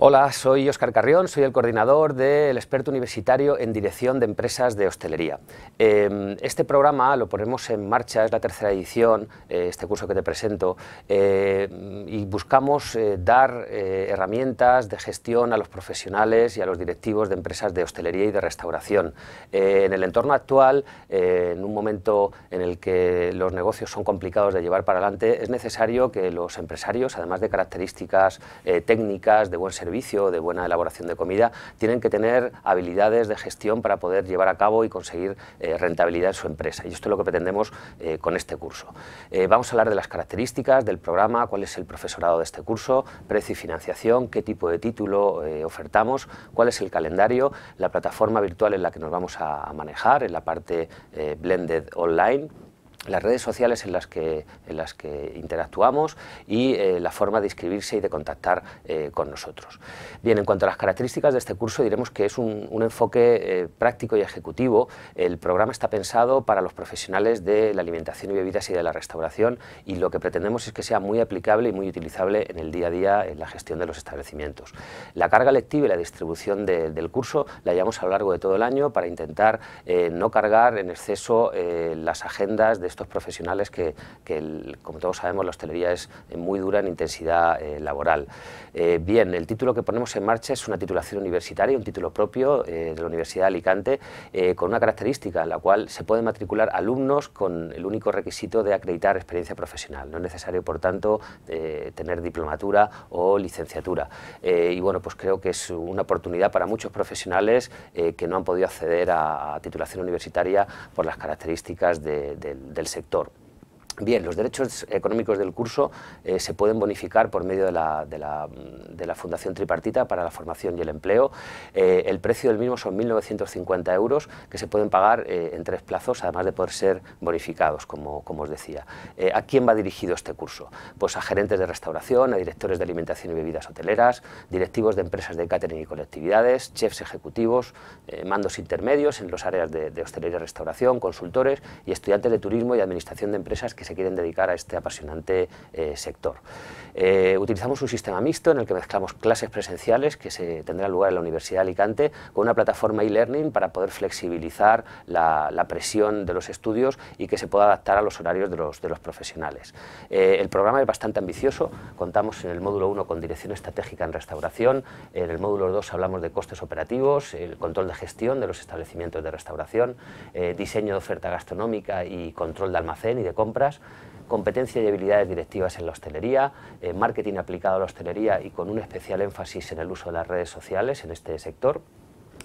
Hola, soy Óscar Carrión, soy el coordinador del experto universitario en dirección de empresas de hostelería. Em, este programa lo ponemos en marcha, es la tercera edición, eh, este curso que te presento, eh, y buscamos eh, dar herramientas de gestión a los profesionales y a los directivos de empresas de hostelería y de restauración. En el entorno actual, en un momento en el que los negocios son complicados de llevar para adelante, es necesario que los empresarios, además de características técnicas, de buen servicio, servicio, de buena elaboración de comida, tienen que tener habilidades de gestión para poder llevar a cabo y conseguir eh, rentabilidad en su empresa. Y esto es lo que pretendemos eh, con este curso. Eh, vamos a hablar de las características del programa, cuál es el profesorado de este curso, precio y financiación, qué tipo de título ofertamos, cuál es el calendario, la plataforma virtual en la que nos vamos a manejar, en la parte Blended Online las redes sociales en las que, en las que interactuamos y eh, la forma de inscribirse y de contactar eh, con nosotros. Bien, en cuanto a las características de este curso, diremos que es un, enfoque eh, práctico y ejecutivo. El programa está pensado para los profesionales de la alimentación y bebidas y de la restauración y lo que pretendemos es que sea muy aplicable y muy utilizable en el día a día en la gestión de los establecimientos. La carga lectiva y la distribución del curso la llevamos a lo largo de todo el año para intentar no cargar en exceso las agendas de estos profesionales que, como todos sabemos, la hostelería es eh, muy dura en intensidad eh, laboral. Eh, bien, el título que ponemos en marcha es una titulación universitaria, un título propio de la Universidad de Alicante, con una característica en la cual se pueden matricular alumnos con el único requisito de acreditar experiencia profesional. No es necesario, por tanto, tener diplomatura o licenciatura. y bueno, pues creo que es una oportunidad para muchos profesionales que no han podido acceder a, titulación universitaria por las características del del sector. Bien, los derechos económicos del curso eh, se pueden bonificar por medio de la, Fundación Tripartita para la Formación y el Empleo. Eh, el precio del mismo son 1.950 euros que se pueden pagar eh, en tres plazos, además de poder ser bonificados, como, os decía. ¿A quién va dirigido este curso? Pues a gerentes de restauración, a directores de alimentación y bebidas hoteleras, directivos de empresas de catering y colectividades, chefs ejecutivos, mandos intermedios en los áreas de, de hostelería y restauración, consultores y estudiantes de turismo y administración de empresas que se quieren dedicar a este apasionante eh, sector. Eh, utilizamos un sistema mixto en el que mezclamos clases presenciales que se tendrán lugar en la Universidad de Alicante con una plataforma e-learning para poder flexibilizar la, presión de los estudios y que se pueda adaptar a los horarios de los, profesionales. Eh, el programa es bastante ambicioso, contamos en el módulo 1 con dirección estratégica en restauración, en el módulo 2 hablamos de costes operativos, el control de gestión de los establecimientos de restauración, diseño de oferta gastronómica y control de almacén y de compras, competencia y habilidades directivas en la hostelería, eh, marketing aplicado a la hostelería y con un especial énfasis en el uso de las redes sociales en este sector.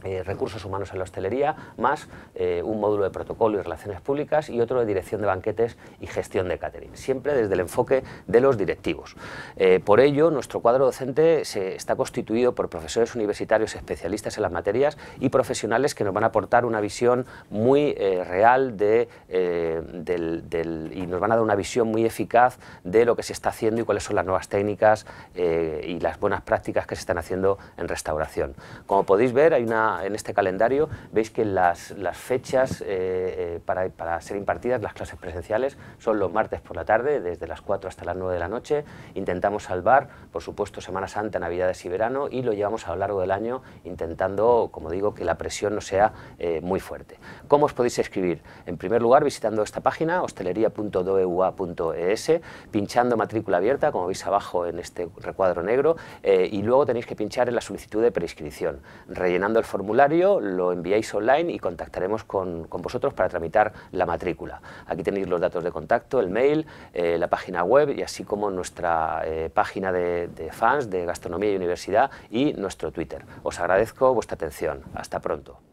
Eh, recursos humanos en la hostelería, más eh, un módulo de protocolo y relaciones públicas y otro de dirección de banquetes y gestión de catering, siempre desde el enfoque de los directivos. Eh, por ello, nuestro cuadro docente se está constituido por profesores universitarios especialistas en las materias y profesionales que nos van a aportar una visión muy real de, y nos van a dar una visión muy eficaz de lo que se está haciendo y cuáles son las nuevas técnicas y las buenas prácticas que se están haciendo en restauración. Como podéis ver, hay una en este calendario veis que las, fechas eh, eh, para, ser impartidas, las clases presenciales, son los martes por la tarde, desde las 4 hasta las 9 de la noche. Intentamos salvar, por supuesto, Semana Santa, Navidades y verano y lo llevamos a lo largo del año intentando, como digo, que la presión no sea eh, muy fuerte. ¿Cómo os podéis escribir? En primer lugar, visitando esta página, hostelería.doeua.es, pinchando matrícula abierta, como veis abajo en este recuadro negro, y luego tenéis que pinchar en la solicitud de preinscripción, rellenando el formulario formulario, lo enviáis online y contactaremos con, vosotros para tramitar la matrícula. Aquí tenéis los datos de contacto, el mail, eh, la página web y así como nuestra eh, página de, de fans de Gastronomía y Universidad y nuestro Twitter. Os agradezco vuestra atención. Hasta pronto.